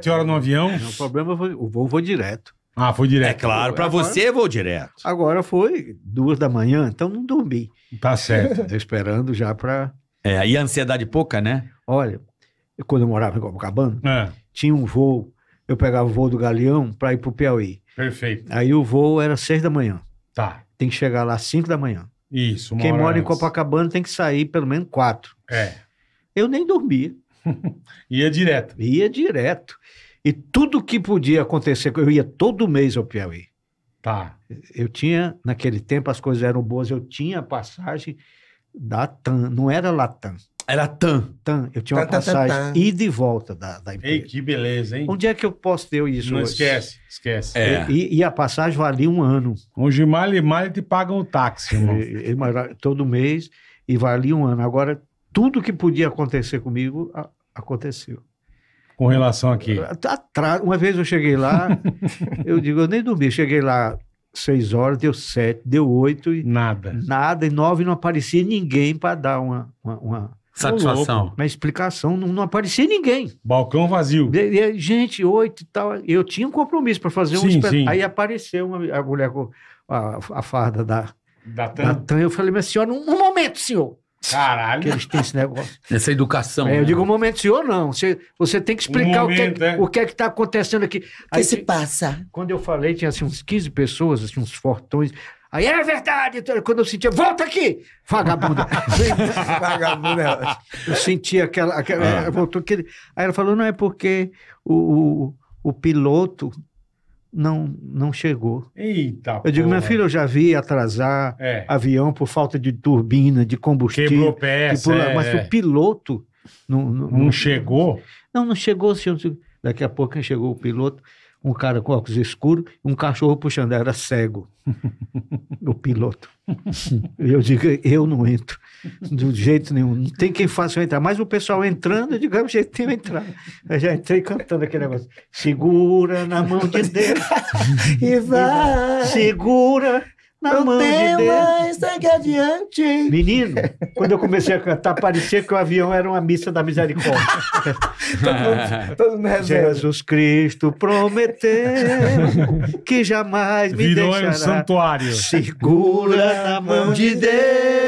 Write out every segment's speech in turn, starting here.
sete horas no avião? Não, o problema foi. O voo foi direto. Ah, foi direto. É claro, para você é vou direto. Agora foi duas da manhã, então não dormi. Tá certo. Esperando já para. É, e a ansiedade pouca, né? Olha, eu, quando eu morava em Copacabana, é. tinha um voo. Eu pegava o voo do Galeão para ir pro Piauí. Perfeito. Aí o voo era seis da manhã. Tá. Tem que chegar lá às cinco da manhã. Isso, Quem mora antes. em Copacabana tem que sair pelo menos quatro. É. Eu nem dormia. ia direto. Ia direto. E tudo que podia acontecer, eu ia todo mês ao Piauí. Tá. Eu tinha, naquele tempo as coisas eram boas, eu tinha passagem da TAM, não era Latam. Era TAM. TAM, eu tinha uma passagem ida e volta da, da empresa. Ei, que beleza, hein? Onde é que eu posso ter isso Não hoje? esquece, esquece. É. E, e, a passagem valia um ano. Hoje mal e mal te pagam o táxi, irmão. E, e, todo mês e valia um ano. Agora tudo que podia acontecer comigo a, aconteceu. Com relação aqui? Uma vez eu cheguei lá, eu digo, eu nem dormi. Cheguei lá seis horas, deu sete, deu oito. E nada. Nada, e nove não aparecia ninguém para dar uma, uma, uma Satisfação. uma explicação, não, não, aparecia ninguém. Balcão vazio. E, gente, oito e tal. Eu tinha um compromisso para fazer sim, um espetáculo. Aí apareceu uma, a mulher com a, a farda da, da, da TAM. Eu falei, mas senhora, um, um momento, senhor. Caralho. Que eles têm esse negócio. Essa educação. É, Eu né? digo, um momento senhor, não. Você, você tem que explicar um é momento, o, que é, o que é que está acontecendo aqui. Aí, que se passa? Quando eu falei, tinha assim, uns 15 pessoas, assim, uns fortões. Aí é verdade, então, quando eu sentia, volta aqui, vagabunda. vagabunda. É eu sentia aquela. aquela é. voltou aquele... Aí ela falou: não, é porque o, o, o piloto não não chegou. Eita, Eu digo, minha filha, eu já vi atrasar é. avião por falta de turbina, de combustível. Quebrou peça. É, mas é. o piloto... Não, não, não chegou? Não, não chegou, senhor. Daqui a pouco chegou o piloto, um cara com óculos escuros, um cachorro puxando, era cego. o piloto. eu digo, eu não entro do jeito nenhum. Não tem quem faça eu entrar. Mas o pessoal entrando, eu digo, é o jeito eu entrar. Eu já entrei cantando aquele negócio. Segura na mão de Deus. e vai. Segura na não mão tem de mais daqui adiante. Menino, quando eu comecei a cantar, parecia que o avião era uma missa da misericórdia. todo, todo mundo Jesus Cristo prometeu que jamais me Virou deixará. Virou um santuário. Segura na mão de Deus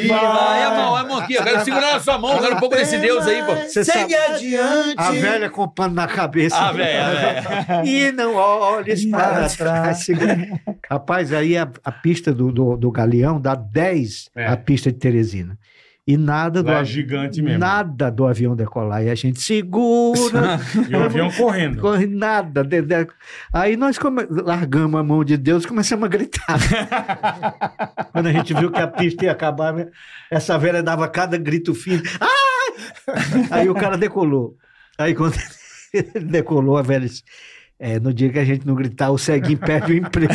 viva! Ah, é a mão, é a mão aqui. Eu quero segurar a sua mão, quero um pouco desse Deus aí, pô. Você Segue adiante. A velha com o pano na cabeça. A velha, a velha. E não olhes para trás. Rapaz, aí a, a pista do, do, do, Galeão dá 10 é. a pista de Teresina. E nada do. É gigante mesmo. Nada do avião decolar. E a gente segura. e o avião correndo. Corre nada. De, de... Aí nós come... largamos a mão de Deus e começamos a gritar. Quando a gente viu que a pista ia acabar, né, essa velha dava cada grito fino. Ah! Aí o cara decolou. Aí quando ele decolou, a velha disse. É, no dia que a gente não gritar, o ceguinho perde o emprego.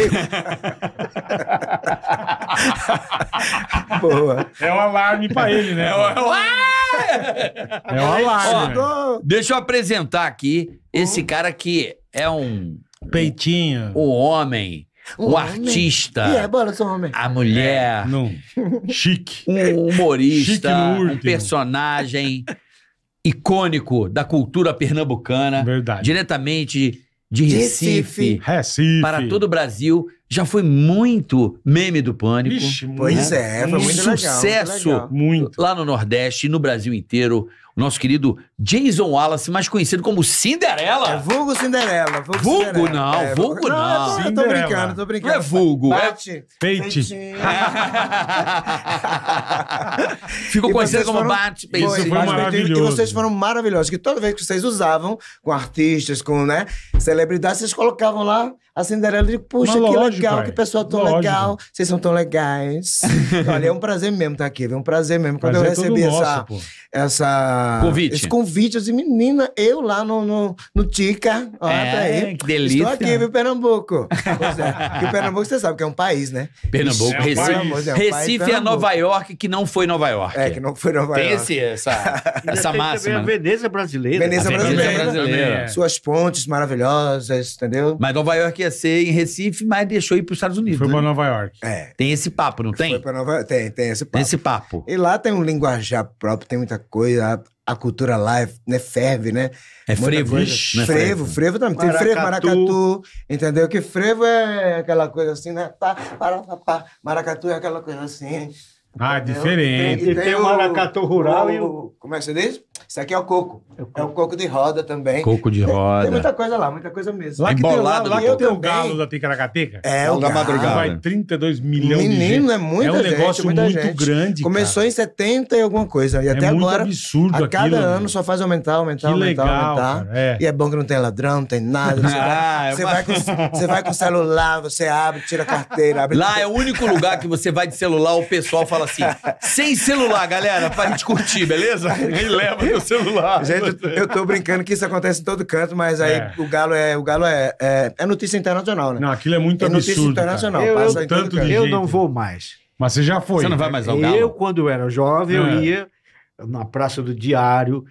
Boa. É um alarme pra ele, né? É um, é um alarme. Ó, deixa eu apresentar aqui esse hum. cara que é um. Peitinho. O, homem. O, o artista. E é, bora, sou homem. A mulher. É, não. Chique. Um humorista. Chique um personagem icônico da cultura pernambucana. Verdade. Diretamente de Recife, Recife, Para todo o Brasil. Já foi muito meme do Pânico. Ixi, né? pois né? é, foi muito, muito legal, sucesso muito legal. lá no Nordeste e no Brasil inteiro nosso querido Jason Wallace, mais conhecido como Cinderela. É vulgo Cinderela. Vulgo, vulgo Cinderela. não, é, vulgo, não. não. Eu tô brincando, tô brincando. Não é vulgo. É bate. Peite. Ficou conhecido como Bate, Peite. foi maravilhoso. E vocês foram maravilhosos, que toda vez que vocês usavam com artistas, com, né, celebridades, vocês colocavam lá a Cinderela. de digo, puxa, Mas, que lógico, legal, pai. que pessoa tão lógico. legal. Vocês são tão legais. Olha, é um prazer mesmo estar aqui. É um prazer mesmo. Quando eu é recebi essa... essa essa, convite. esse convite. Assim, menina, eu lá no, no, no Tica. olha é, aí. que delícia. Estou aqui, viu, Pernambuco. É, porque é, que o Pernambuco, você sabe que é um país, né? Pernambuco, é um Recife. País. É um Recife país, é Nova York, que não foi Nova York. É, que não foi Nova Tem York. Tem essa, essa máxima. Né? a Veneza brasileira. Veneza, brasileira. Veneza brasileira. É. Suas pontes maravilhosas, entendeu? Mas Nova York ia ser em Recife, mas deixou ir para os Estados Unidos. Foi né? para Nova York. É. Tem esse papo, não tem? Foi para Nova York. Tem, tem esse papo. Tem esse papo. E lá tem um linguajar próprio, tem muita coisa a cultura lá né, ferve, né? É frevo, né? Frevo, frevo também. Tem frevo, maracatu, entendeu? Que frevo é aquela coisa assim, né? Pá, pá, pá, maracatu é aquela coisa assim. Ah, entendeu? diferente. E tem, e tem, o maracatu rural o, e o... Como é que você diz? Isso aqui é o coco. É o coco, é o coco de roda também. Coco de roda. Tem, muita coisa lá, muita coisa mesmo. Lá que tem, lá, lá que tem o galo da Ticaracateca. É, o da madrugada. Vai 32 milhões Menino, de Menino, é muita gente. É um gente, negócio muito gente. grande, Começou cara. em 70 e alguma coisa. E é até é agora, absurdo a cada aquilo, ano só faz aumentar, aumentar, que aumentar, legal, aumentar. É. E é bom que não tem ladrão, não tem nada. Ah, é você, vai, você vai com o celular, você abre, tira a carteira. Lá é o único lugar que você vai de celular, o pessoal fala fala assim: sem celular, galera, pra gente curtir, beleza? Ninguém leva meu celular. Gente, eu tô brincando que isso acontece em todo canto, mas aí é. o Galo, é, o galo é, é, é, notícia internacional, né? Não, aquilo é muito é absurdo. Notícia internacional. Cara. Eu, eu tanto de eu não vou mais. Mas você já foi. Você não vai mais ao Galo? Eu, quando era jovem, eu é. ia na Praça do Diário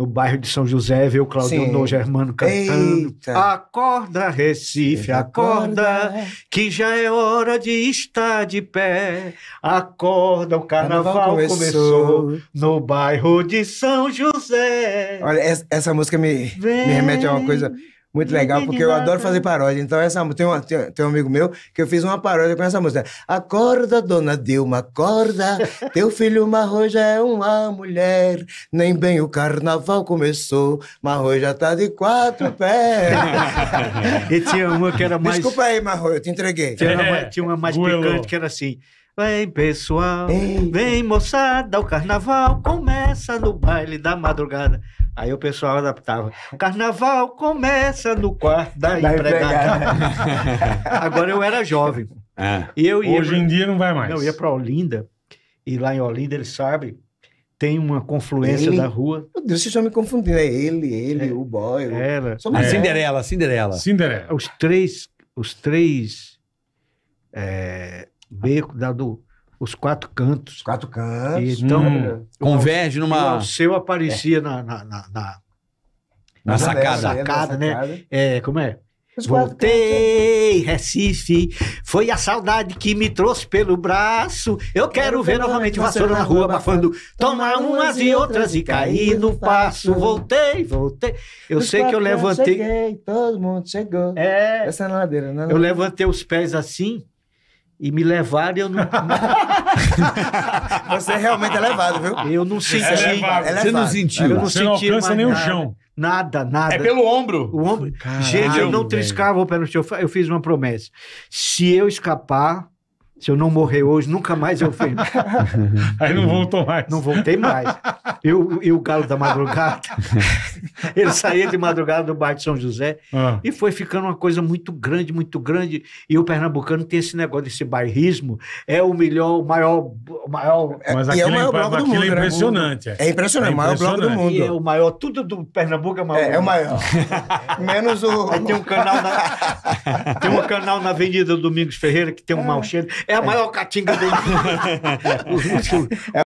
no bairro de São José, ver o Claudio No Germano cantando. Eita. Acorda, Recife, acorda, acorda, que já é hora de estar de pé. Acorda, o carnaval, carnaval começou. começou. no bairro de São José. Olha, essa, essa música me, me remete a uma coisa muito legal, porque eu adoro fazer paródia. Então, essa tem, uma, tem, tem, um amigo meu que eu fiz uma paródia com essa música. Acorda, dona Dilma, acorda. Teu filho Marroja é uma mulher. Nem bem o carnaval começou. Marroja tá de quatro pés. e tinha uma que era mais. Desculpa aí, Marroja, eu te entreguei. Tinha uma, é. tinha uma mais picante que era assim. Vem pessoal, Ei. vem moçada, o carnaval começa no baile da madrugada. Aí o pessoal adaptava. Carnaval começa no quarto da, da empregada. empregada. Agora eu era jovem. É. E eu ia Hoje pra... em dia não vai mais. Eu ia para Olinda, e lá em Olinda, ele sabe, tem uma confluência ele? da rua. Meu Deus, vocês estão me confundindo. É ele, ele, é. o boy. Ela. a É. Cinderela, Cinderela. Cinderela. Os três, os três é, becos da do os quatro cantos. Quatro cantos. Então, hum, converge numa. O seu aparecia é. na, na, na, na, na sacada. sacada, né? É, como é? Voltei, né? Recife, foi a saudade que me trouxe pelo braço. Eu quero ver novamente o vassoura na rua abafando, tomar umas e outras e cair no passo. Voltei, voltei. Eu sei que eu levantei. Cheguei, todo mundo chegou. É. Essa é ladeira, né? Eu levantei os pés assim e me levaram eu não. Você realmente é levado, viu? Eu não é senti. É Você não sentiu. Eu não Você não alcança nem o chão. Nada, nada. É pelo ombro. O ombro. Caralho, Gente, eu não triscava o pé no chão. Eu fiz uma promessa. Se eu escapar, se eu não morrer hoje, nunca mais eu fui. Aí não voltou mais. Não voltei mais. E o, e o galo da madrugada. ele saía de madrugada do bairro de São José ah. e foi ficando uma coisa muito grande, muito grande. E o pernambucano tem esse negócio desse bairrismo, é o melhor, o maior, o maior. É, mas é, aquilo, é, né? é. é, o maior bloco do mundo. É impressionante. É impressionante, é o maior bloco do mundo. E é o maior, tudo do Pernambuco é maior. É, é o maior. Menos o. Aí tem um canal na, tem um canal na Avenida Domingos Ferreira que tem um é. mau cheiro. É a maior catinga do mundo.